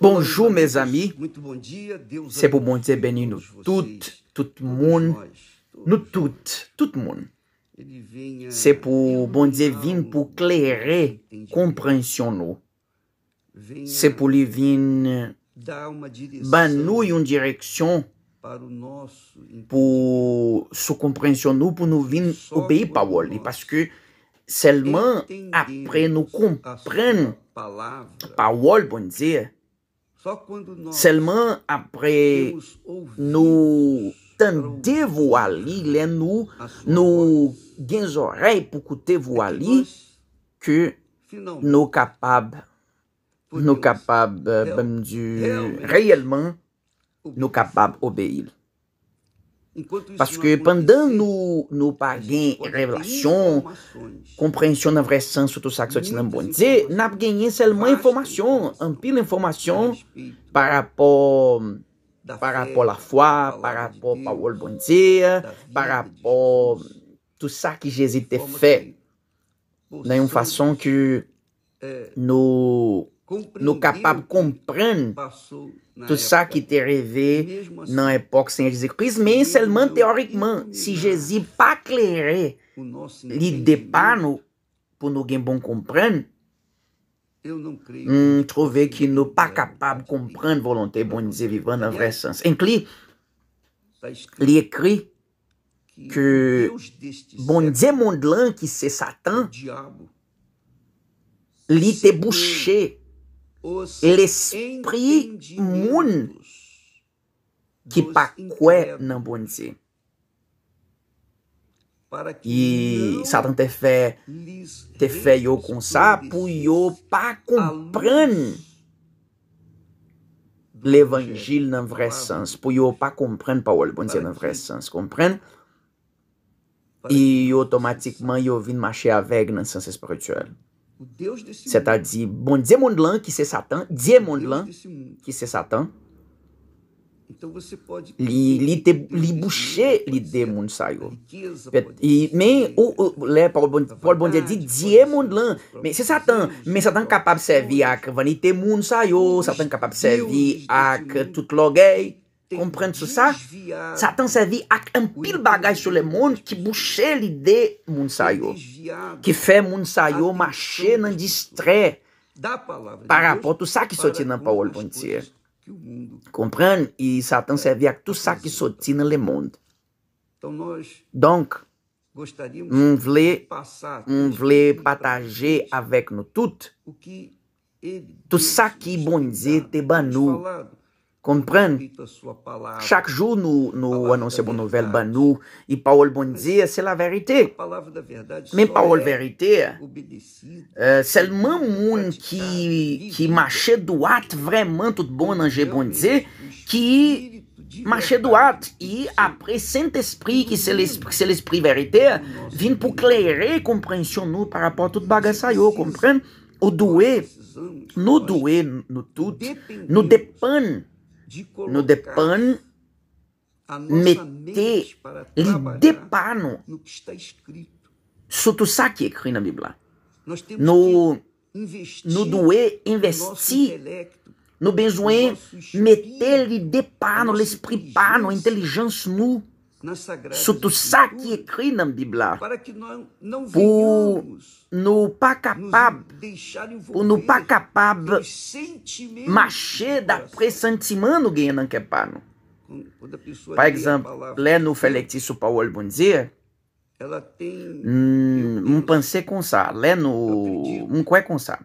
Bonjour mes amis, c'est pour bon zé béni nou tout, tout moun, nou tout, tout moun. C'est pour bon zé vin pour clairer, comprension nou. C'est pour li vin ban nou yon direksyon pou sou comprension nou pou nou vin oubeyi pa wol. Parce que seulement après nous comprens pa wol, bon zé, Selman apre oh, nou tante vou ali, lè nou nou gen zorey pou koute vou ali, ke nou kapab, nou kapab, bèm di, reyelman, nou kapab obe ili. Paske pandan nou pa gen revelasyon, komprehensyon nan vre sensou tout sa ki soti nan bondze, nap genyen selman informasyon, an pil informasyon par apò la fwa, par apò pawol bondze, par apò tout sa ki jese te fe, nan yon fason ki nou kapab komprenn tout sa ki te reve nan epok senye Jezikris, men selman teorikman, si Jezik pa klerer li depano pou nou gen bon kompren, trove ki nou pa kapab kompren volante bonize vivan nan vresans. Enkli, li ekri ke bonize mondlan ki se satan li te bouchè L'esprit moun ki pa kwe nan bwonsi. I satan te fe yo kon sa pou yo pa kompren l'evangil nan vre sens. Pou yo pa kompren pa wòl bwonsi nan vre sens. Kompren. I otomatikman yo vin mache avek nan sens espirituel. Se ta di, bon, diè moun lan ki se satan, diè moun lan ki se satan, li bouchè li diè moun sayo. Men, le parol bon diè di, diè moun lan, se satan, men satan kapab sevi ak vani diè moun sayo, satan kapab sevi ak tout logèy. Komprende sou sa? Satan se vi ak empil bagaj sou le moun ki bouchè li de moun sayo. Ki fè moun sayo machè nan distre para potou sa ki soti nan Paul Bontier. Komprende? Satan se vi ak tout sa ki soti nan le moun. Donk, moun vle pataje avek nou tout tout sa ki Bontier te banou Compreende? Chaque jour, nous, nous annonçons une nouvelle, ben nous, et parole bon Dieu, c'est la vérité. Mais parole é vérité, euh, seulement monde qui, qui marche droit, vraiment tout bon danger bon Dieu, qui marche droit, et après Saint-Esprit, qui c'est l'Esprit vérité, vient pour clairer compréhension nous par rapport à tout bagarre ça, vous é comprenez? Ou doué, nous doué, nous tous, nous dépend no depan, meter, lhe depano. No que está escrito. Sutusaki é escrito na Bíblia. No, no doer, investir no besoin, meter-lhe de pano, l'esprit pano, inteligência nu se tu sabe crinam de blá, por no pacapab, por no pacapab maché da pressentimano genan que pano. Por exemplo, lê no felectiço Paulo Bonzia, ela tem hum, um pancê com sá, lê no um cué com sá.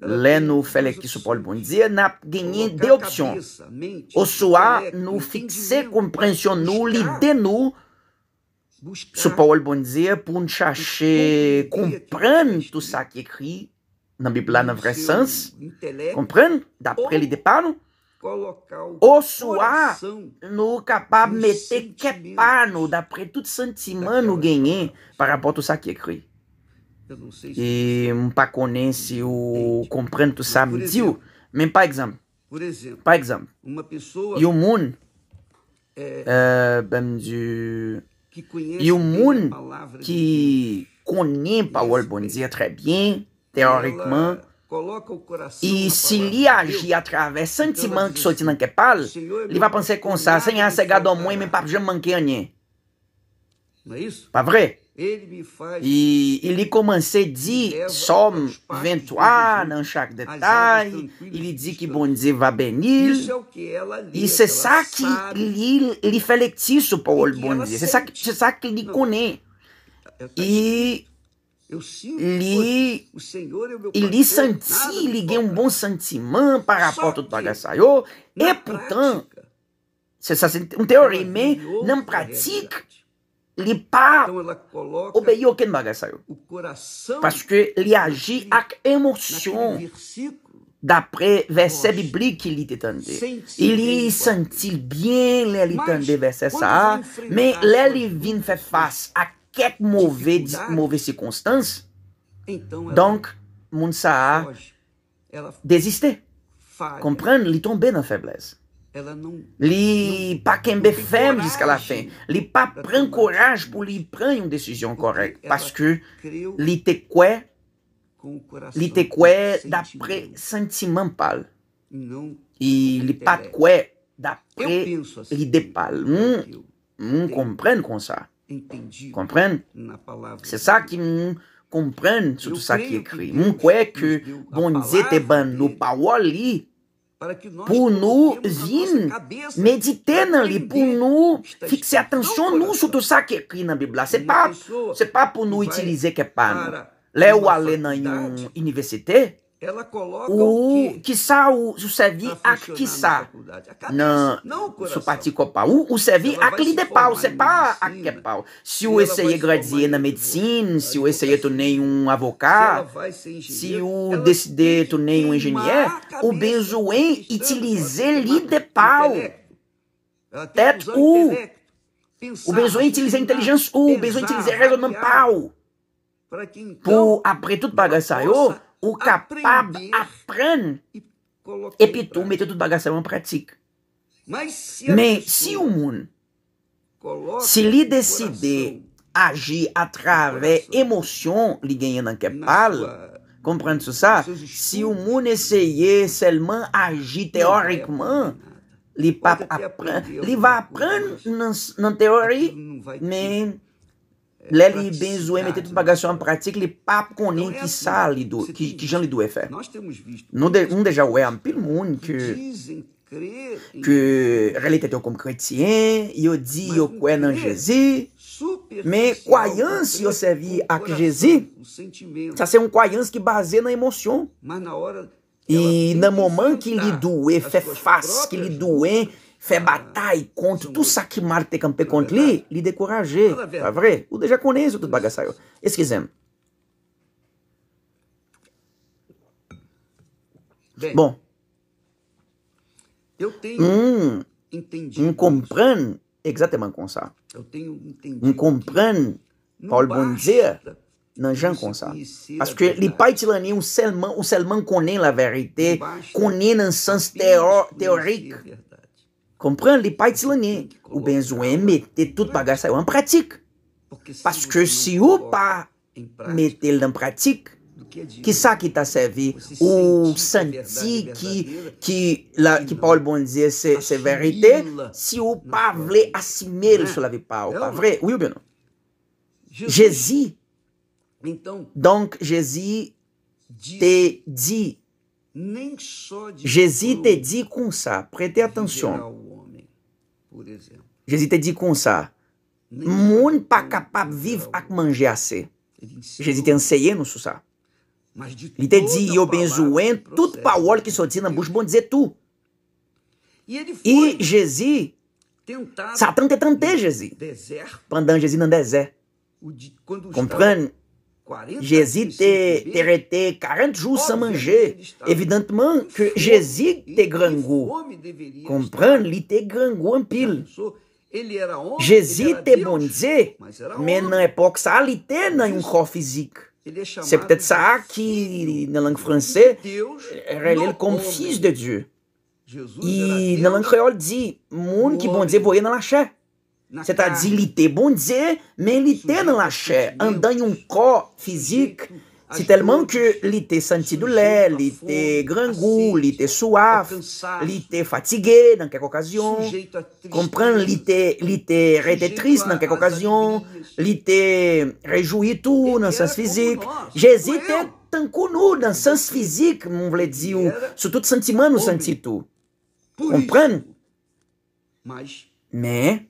Lè nou fèlè ki sou Paul Bondziè, nap genyen de opsyon. O sou a nou fikse komprensyon nou li denou sou Paul Bondziè pou nou chache komprenn tou sa ki ekri nan bibla nan vresans, komprenn, dapre li depan nou. O sou a nou kapab metè kepan nou dapre tout sentiman nou genyen para potou sa ki ekri. e um paconense o comprando sabe tio men par exemple por exemplo par exemple uma pessoa e o mundo é, uh, que conhece e o mundo que conhece a albonzia très bien théoriquement e se ele agir através sentimentos que sorti não quer pal, ele vai pensar com ça, sem a cegada do mundo, mas para já manquer a Não é isso? Para vrai? e li komanse di som ventwa nan chak detay, li di ki bondze va benil, e se sa ki li li felekti sou pou ol bondze, se sa ki li kone, e li li senti, li gen un bon sentiman para poto toga sayo, e putan, se sa senti, un teoremen nan pratik li pa obeye oken bagay sa yo. Paske li aji ak emosyon dapre verse biblik ki li te tende. Li sentil bien li tende verse sa a, men li vin fe fase ak ket mouve sikonstans, donk moun sa a deziste. Komprende, li tombe nan feblez. Li pa kembe fem Jiska la fin Li pa pren koraj pou li pren yon desisyon korek Paske li te kwe Li te kwe Dapre sentimen pal Li pa kwe Dapre lide pal Moun kompren kon sa Kompren Se sa ki moun Kompren sou tout sa ki ekri Moun kwe ke bonize te ban Nou pawol li Punu zin, meditenali, punu, fixe atenção no tu sabe que aqui na Bíblia, c'est pas, c'est pas punu utilizar que é pano. Leu a lei na université, ela coloca o, que sa o, o servir tá a que sa na su particopa o, o servir a que lhe de pau se pa a que pau se o esse é gradier na medicina se o esse é tu nem um advogado se o decidir tu nem um engenheiro ou besoin utiliser pau. Teto ou. O besoin utiliser inteligência ou. O besoin utiliza o pau. Pour, après toute ou o capab aprende, e pitou tout tudo para bagaçaio en pratique. mas se o mundo, se lhe decidir agir através emoção, lhe não que pala, komprende sou sa, si ou moun eseye selman aji teorikman, li pape apren, li va apren nan teori, men, le li ben zoe mette tout bagasyon an pratik, li pape konen ki sa li do, ki jan li do e fe. Nou dejan we am pil moun, ki relitete ou kom kretien, yo di yo kwen an jezi, men kwayans yo sevi ak jezi, um c'est que baseia na emoção, mas na hora E na momento que lhe doer, fé faz ah, que é lhe doer, fé batalha contra tudo isso que Marte campe contra lhe lhe decorager. Tá vrai? O de o tudo bagaçaio. Esse que exemplo. Bom. Eu tenho um, entendido. Um compreende exatamente com isso. Eu tenho entendido. Um compreende, Paulo Bonzer. nan jan kon sa. Paske li pa itilani ou selman konen la verite, konen nan sens teorik. Kompran? Li pa itilani. Ou benzouen mette tout bagas sa yo an pratik. Paske si ou pa mette l dan pratik, ki sa ki ta servi? Ou senti ki la ki Paul Bondi se verite, si ou pa vle asimil sou la vi pa. Ou pa vre? Jezi Então, Donc Jésus te dit, Jésus te dit comme ça, prêtez attention. Jésus te dit comme ça, monde pas capable de vivre et manger assez. Jésus te ensinando sur ça. Il te dit, eu besoin toute parole qui sortit dans la bouche, bon dizer tu. E Jésus, Satan te tenté Jésus, pendant Jésus dans le désert. Jésus t'es 40 jours sans manger. Évidemment que Jésus t'es gringo. Comprends, il t'es gringo en pile. Jésus t'es bon Dieu, mais na époque ça, il t'es nenhum corps physique. É C'est peut-être ça qui, na langue française, relève comme fils de Dieu. E na langue créole dit, monde que bon Dieu voyait dans la chair. Se ta di li te bondze, men li te nan la che, an dan yon ko fizik, si telman ke li te senti doule, li te grangou, li te suaf, li te fatige, nan kek okasyon, kompren, li te rete tris, nan kek okasyon, li te rejoui tou, nan sens fizik, jesite tankou nou, nan sens fizik, moun vle di ou, sou tout sentiman nou senti tou, kompren, men,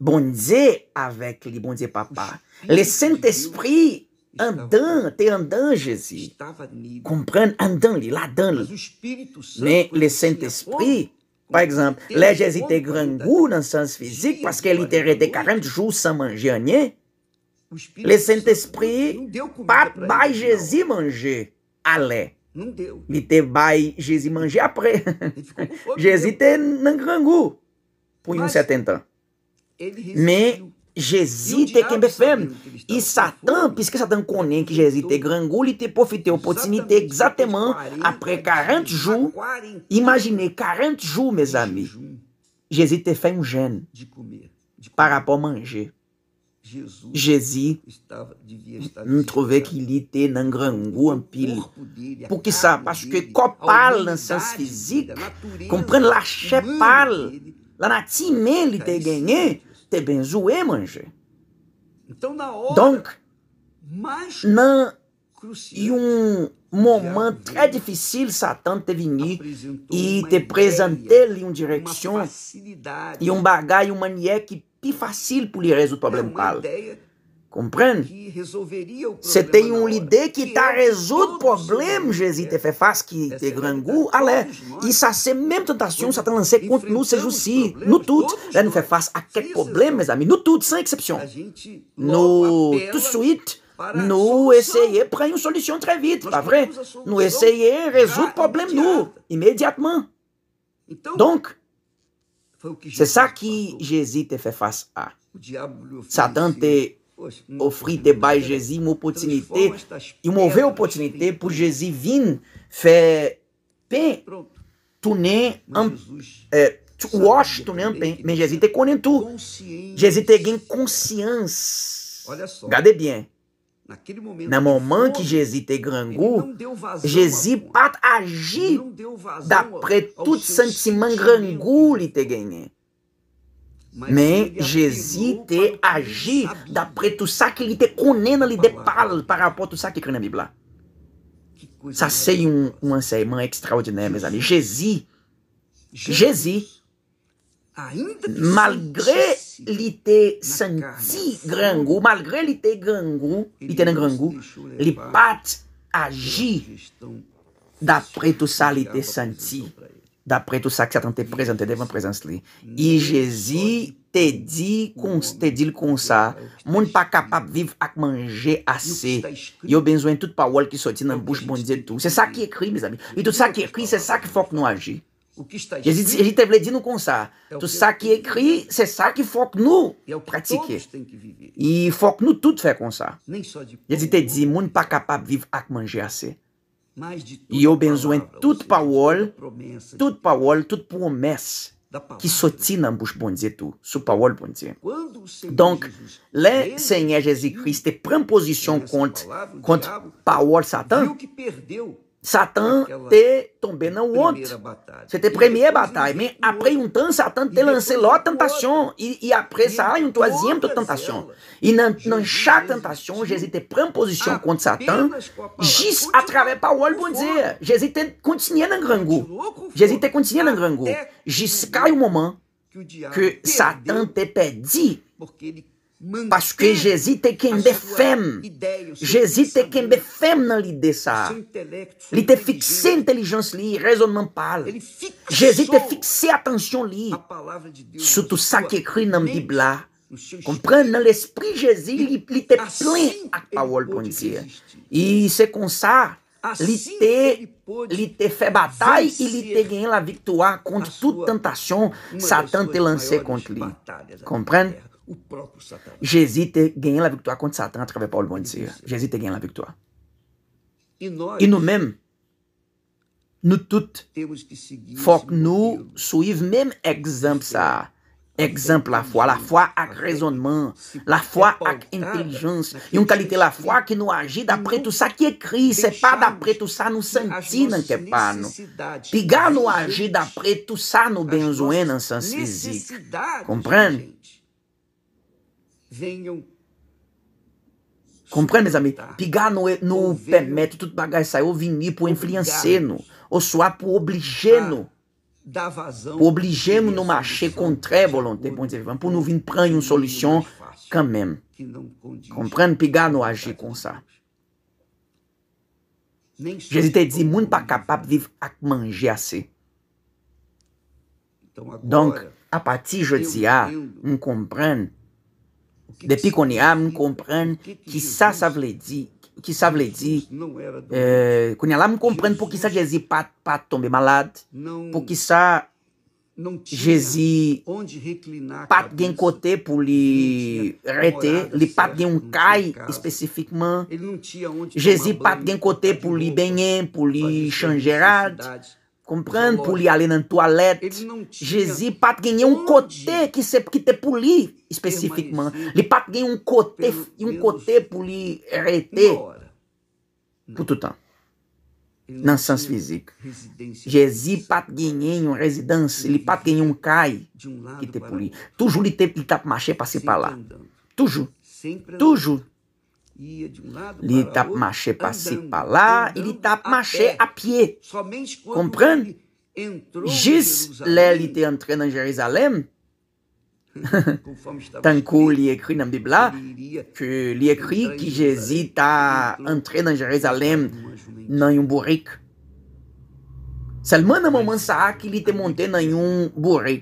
Bon Dieu avec lui, bonze papa. Le Saint-Esprit andan, te andan, Jésus. dedans, andan li, la dan li. dedans Mais le Saint-Esprit, par exemple, le Jésus te grand goût dans le sens physique parce qu'il était resté 40 jours sans manger rien. Le Saint-Esprit, pas pas Jésus manger. Allez. Ele te vai Jesus manjar après. Jesus tem um grande goût por um certo tempo. Men, Jezi te kembe fèm I satan, piske satan konen ki Jezi te grangou Li te pofite opotini te egzateman apre 40 jou Imajine 40 jou, mes ami Jezi te fèm jen Parapò manje Jezi Ntrove ki li te nan grangou anpil Pou ki sa, paske kopal nan sens fizik Kompren la chepal Lá na ele é te ganhe, é te benzoe, manje. Então, na hora. Donc, na. E um momento é difícil, Satã te vinha e te apresentou-lhe uma direcção e um bagaio, uma manier que é fácil para lhe resolver o problema. Uma ideia compreende? Você tem um líder que está é resolvendo o problema, Jésus te fait face, qui te grangou, allez. E a c'est même tentation, Satan lancé contra nós, c'est aussi, nous toutes. Là, nous fait face aquele problema, meus amigos, no tudo, sem exceção. No Nous, tout suite, no essayons prendre une solução très vite, pas vrai? Nous essayons résoudre le problème, nous, immédiatement. Donc, c'est ça que Jésus te fait face à. Satan te Ofri te bay Jezi mou potinite, yon mouve potinite pou Jezi vin fe pen, tounen an pen, men Jezi te konen tou, Jezi te gen konsyans. Gade bien, nan mouman ki Jezi te grangou, Jezi pat aji da pre tout sentiman grangou li te genye. Mais Jésus t'a agi d'après tout ça qu'il était connu dans les parle par rapport à tout ça qui est écrit dans la Bible. Ça, c'est un, enseignement extraordinaire, mes amis. Jésus, Jésus, malgré l'été senti grand goût, malgré l'été grand goût, l'été grand goût, les pattes agit d'après tout ça était senti. Dapre tout sa ki sa tan te prezante, te devan prezante li. Mm. I Jezi te di, te dil kon sa, moun pa kapap viv ak manje ase. Yo benzoen tout pa oual ki soti nan bouch bondi etou. Se sa ki ekri, mizami. I tout sa ki ekri, se sa ki fok nou aji. Jezi te vle di nou kon sa. Tout sa ki ekri, se sa ki fok nou pratike. I fok nou tout fe kon sa. Jezi te di, moun pa kapap viv ak manje ase. yo benzoen bon tout paol tout paol, tout promes ki soti nan bouch bondze tou sou paol bondze donk le Senye Jezikrist premposisyon kont kont paol satan É Satan te tombé não Você C'était primeira batalha. Mas après um tempo, Satan te lançado l'autre tentação E, après ça, une troisième tentação. E não chaque tentação. Jesus te prend posição contra Satan. Juste à travers olho, vão dizer. Jesus te continue dans grand goût. Jésus te continue dans o momento que Satan te pedi. Porque ele tem que Jésus te kembe fem. Jésus te kembe fem nan l'ide sa. Li te fikse intelijans li, rezonman pal. Jésus te fikse atenção li. Soutou sa ki na nan bibla. Kompren nan l'esprit Jésus, li, li te plen ak pawol pon diye. I se kon sa, li te... Ele te fez batalha e ele te ganhou a vitória contra toda tentação Satan te lancei contra ele. Compreende? jesite gen la victoire konti satan atreve pa oul bon disi jesite gen la victoire inou men nou tout fok nou souiv men ekzamp sa ekzamp la fwa, la fwa ak rezonman la fwa ak entelijans yon kalite la fwa ki nou agi dapre tou sa ki ekri, se pa dapre tou sa nou senti nan ke pa nou piga nou agi dapre tou sa nou benzoen nan san si zik komprende venham Comprende, meus amigos? Pigar no, no permeto, tudo bagagem saiu, vinir por influenceno, ou suar é por obligeno. Da vazão. Por obligeno no marché contra volonté, pour nous vir prendre une solution é quand même. Comprende? pegar no agir com ça. Jésus te dit, moun pas capable de vivre ak manger assez. Então, Donc, à partir de jeudi, ah, on comprend Depi konye a mwen kompren ki sa sa vle di, ki sa vle di, konye euh, a la mwen kompren pou ki sa jesi pat tombe malad, pou ki sa jesi pat gen kote pou li rete, li pat gen un kay especifikman, jesi pat gen kote pou li benye, pou li chanjeraj. Kompren, pou li ale nan toalet, jezi pat genyen un kote ki te pou li, especificman. Li pat genyen un kote pou li rete. Poutou tan. Nan sans fizik. Jezi pat genyen un rezidans, li pat genyen un kai ki te pou li. Toujou li tepe li tap mache pa se pala. Toujou. Toujou. Il um a marché par ci, par là, il a marché à pied. Comprends? Juste, il était entré dans Jérusalem. Tant qu'il a écrit dans la Bible, il a écrit que Jésus a entré dans Jérusalem dans un bourrique. Seulement à un moment, il a monté dans un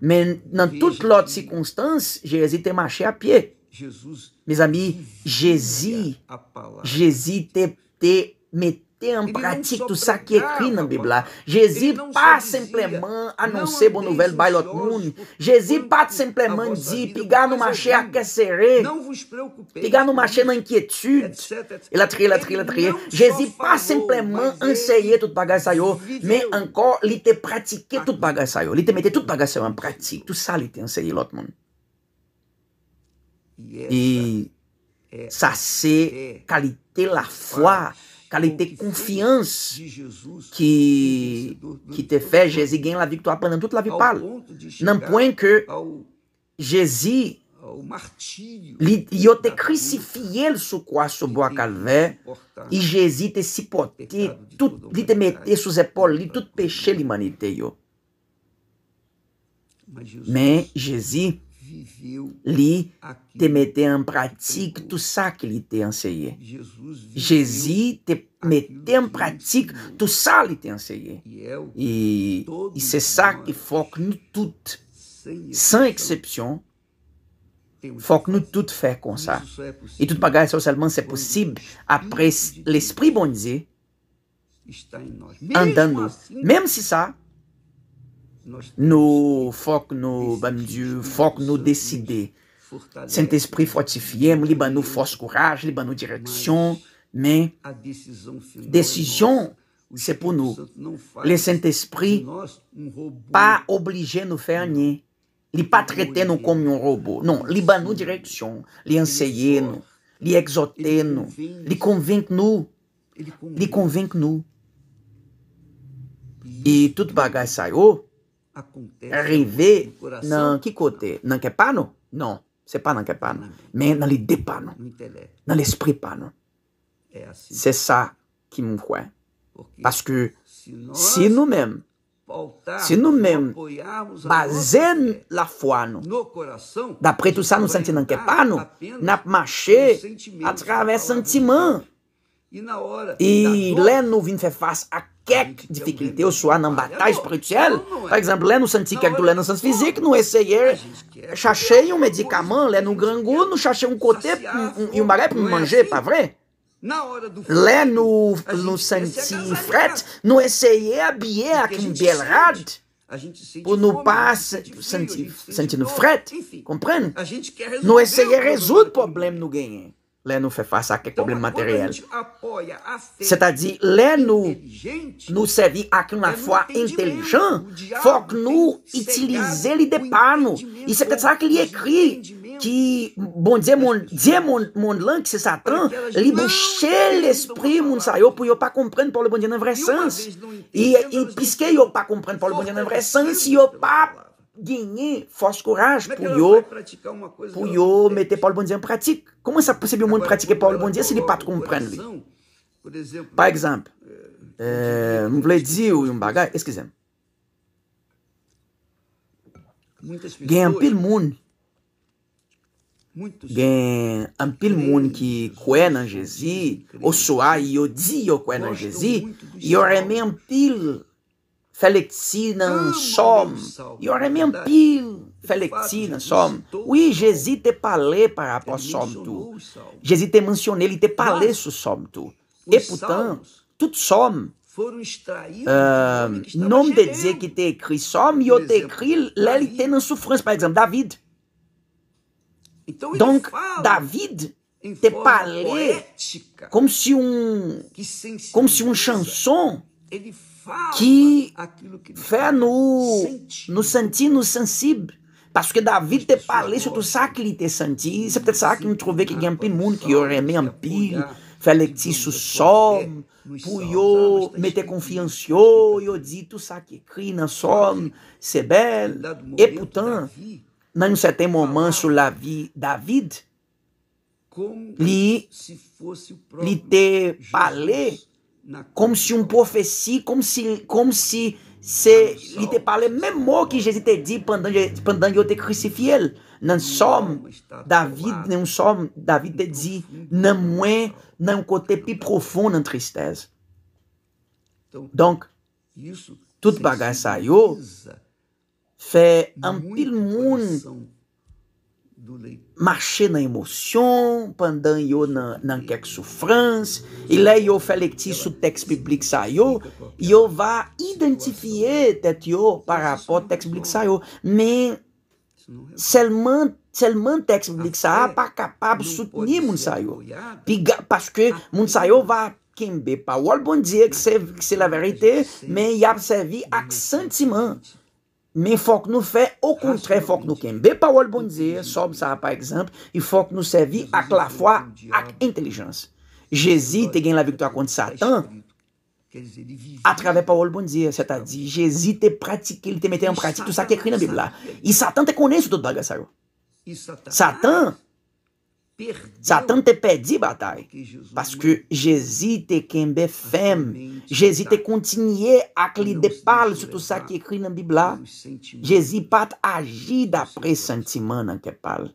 Mais dans toutes les autres circonstances, Jésus marcher marché à pied. Mes amis, Jésus, Jésus te mette en pratique tout ça qui est écrit dans la Bible. Jésus pas simplement annoncer bonne nouvelle à l'autre monde. Jésus pas simplement dit, puis nous à casser." Puis gars, nous marchons dans l'inquiétude. Il a trié, il a trié, il a trié. Jésus pas simplement enseigner tout le ça mais encore, il était pratiqué tout le ça Il était mis tout le ça en pratique. Tout ça, il était enseigné l'autre monde. e é sacer c'est é qualité la foi, qualité confiance que te fé, Jesus ganhou la victoire pendant toute la vie. não point que Jésus li yo é te crucifié sou quoi sou boa calvé, e Jesus te supporté tudo li te meter sous épaules li tout péché l'humanité yo mais Jesus Lui, te mettez en pratique tout ça qu'il t'a enseigné. Jésus, te mettez en pratique tout ça qu'il t'a enseigné. Et c'est ça qu'il faut que nous toutes, sans exception, faut que nous toutes fassions comme ça. Et tout pas bagage socialement c'est possible après l'esprit bondisé en nous. Même si ça. no foco no, vamos dizer, foco no decidir. Saint-Esprit, fortifiemos, Libano, force courage, Libano, direction, mais décision, c'est pour nous. Le Saint-Esprit, pas obligé nous faire rien. Li pas traiter nous comme un robot. Non, Libano, direction, li enseigner nous, li exhorter nous, li convaincre nous, li convaincre nous. E tout bagay sa yo, rive nan ki kote? Nan ke panou? Non, se pa nan ke panou. Men nan li de panou. Nan l'espri panou. E se sa ki mwen fwen. Paske si nou men, si nou men, bazen la fwa nou, dapre tout sa nou senti nan ke panou, nan ap mache atrave sentiman. E lè nou vin fe fase ak kek dificulté au soir dans bataille spirituelle. Par exemple, là, nous sentis quelque douleur dans le sens physique, nous um medicamento, lá no là, não grangou, um chercher e um un bagage me manger, pas assim? tá vrai? Lé no no santi fret, nous essayons habiller aqui une belrad. rade. no nous santi sentir, sentir fret, compreende? Nous essayons résoudre o problema, nous gagnons. Le nou fe fasa ke problem materyel. Se ta di, le nou nou servi akri nan fwa entelijan, fok nou itilize li depa nou. I seke sa ki li ekri ki, bon, diye mon lan ki se satran, li bouchè l'esprit, moun sa yo pou yo pa komprende pou le bon diye nan vre sens. I non piske yo pa komprende pou le bon diye nan vre sens, yo pa... genye fos koraj pou yo pou yo mette Paul Bondier en pratik. Koman sa posebe yon moun pratike Paul Bondier se li pati komprende li? Par ekzamp, mwle di yon bagay, eskizem. Gen yon pil moun. Gen yon pil moun ki kwen anjezi ou so a yon di yon kwen anjezi yon reme yon pil yon pil Felixinam som, ioremiam pil, felixinam som, ui te pale para após é som tu, gesite mencionele te paleço som tu, e putam, tut som, foram extraídos ah, nome de dizer que te écrit som, e eu te écrit te na sofrência. por exemplo David. Então, David te palé como se um, como se um chanson que fé no, no sentir, no sensível. Parce que David te parlé sur tout ça qu'il était senti. C'est peut-être ça qui nous trouvait qu'il y a un peu de monde qui aurait aimé un pile, faire les petits sous-sommes, pour yo mettre confiance yo, yo dit tout ça qui écrit dans somme, c'est belle. Et pourtant, dans un certain moment sur la vie David, li, li te parlé como se um prophétie, como se, como se se il te parlait même mot que Jesus te dit pendant, pendant qu'il était crucifié. Não som David, não som David te dit, não é, não côté plus profond dans tristesse. Então, Donc, toute bagage saiu, fait un pile monde marcher na l'émotion, pendant yo dans, dans quelques souffrances, et là eu fait lecture sous texte biblique ça yo, yo va identifier tête yo par rapport texte biblique ça yo, seulement seulement texte biblique ça pas capable soutenir moun ça parce que moun ça yo va kembe parole bon Dieu que c'est la vérité, mais y a servi à sentiment. Men fòk nou fè, ou kontre fòk nou kembe pa wol bonzir, sob sa pa ekzamp, e fòk nou sevi ak la fwa ak entelijans. Jezi te gen la vitwa konti satan, atrave pa wol bonzir, se ta di. Jezi te pratike, li te mete an pratik, tou sa ki ekri nan Bibla. E satan te konen sou tout baga sa yo. Satan, sa tan te pedi batay paske jesi te kembe fem jesi te kontinye ak li depal sou tout sa ki ekri nan bibla jesi pat agi dapre sentiman nan kepal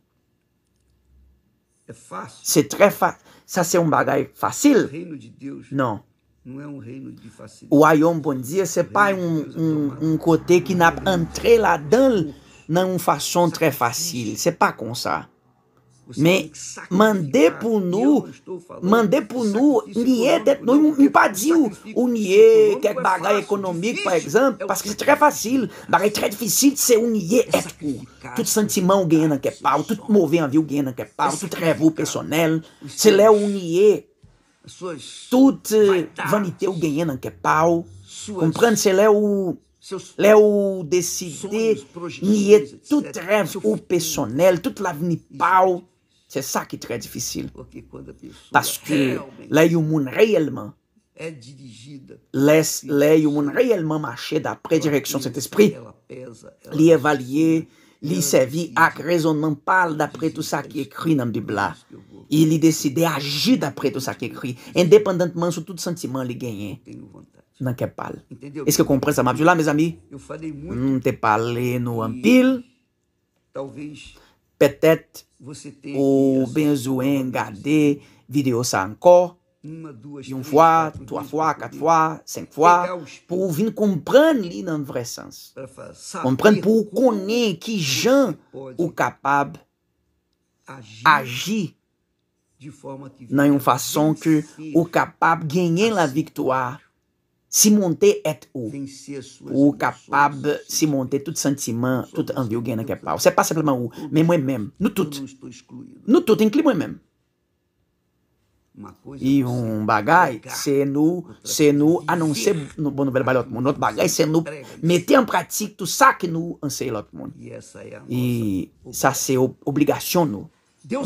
se tre fa sa se un bagay fasil nan ou ayon bon diye se pa un kote ki nap entre la dan nan un fason tre fasil se pa kon sa me mandepunu, mandepunu, nie, no impadiu, o nie, é que é bagar econômico, por exemplo, porque que c'est é é fácil facile, é très difícil de ser um nie ético. tudo sentiment ganha que é pau, movendo a viu ganha que é pau, tudo rêve pessoal se é o nie, tudo vanité ganha que é pau, comprando se é o... Léo décidé nier toute rêve o personnel, tudo l'avenir pau. C'est ça qui est très difficile. Parce que l'ayoumoun réellement laisse l'ayoumoun réellement marcher d'après direction cet esprit. L'y évalier, l'y servir ak raisonnement pâle d'après tout ça qui est écrit dans le Bible. Et l'y décider à agir d'après tout ça qui est écrit. Indépendamment sur tout sentiment l'y gagnez. Est-ce que vous comprenez ça ma vie là mes amis? Je ne t'ai pas allé nous empile. Talvez... Petet ou benzouen gade video sa ankor, yon fwa, twa fwa, kat fwa, senk fwa, pou vin kompren li nan vre sens. Kompren pou kone ki jan ou kapab agi nan yon fason ki ou kapab genye la viktoua. Si monte et ou, ou kapab si monte tout sentiman, tout anvil gen ankeplau. Se pa sepleman ou, men mwen men, nou tout. Nou tout, enkli mwen men. I yon bagay, se nou, se nou, anonsen nou bon nouvel balot moun. Not bagay, se nou, meten pratik tout sa ki nou anseilot moun. I sa se obligasyon nou.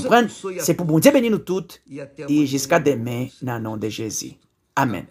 Kompren, se pou bondye beni nou tout, i jiska demen nanon de Jezi. Amen.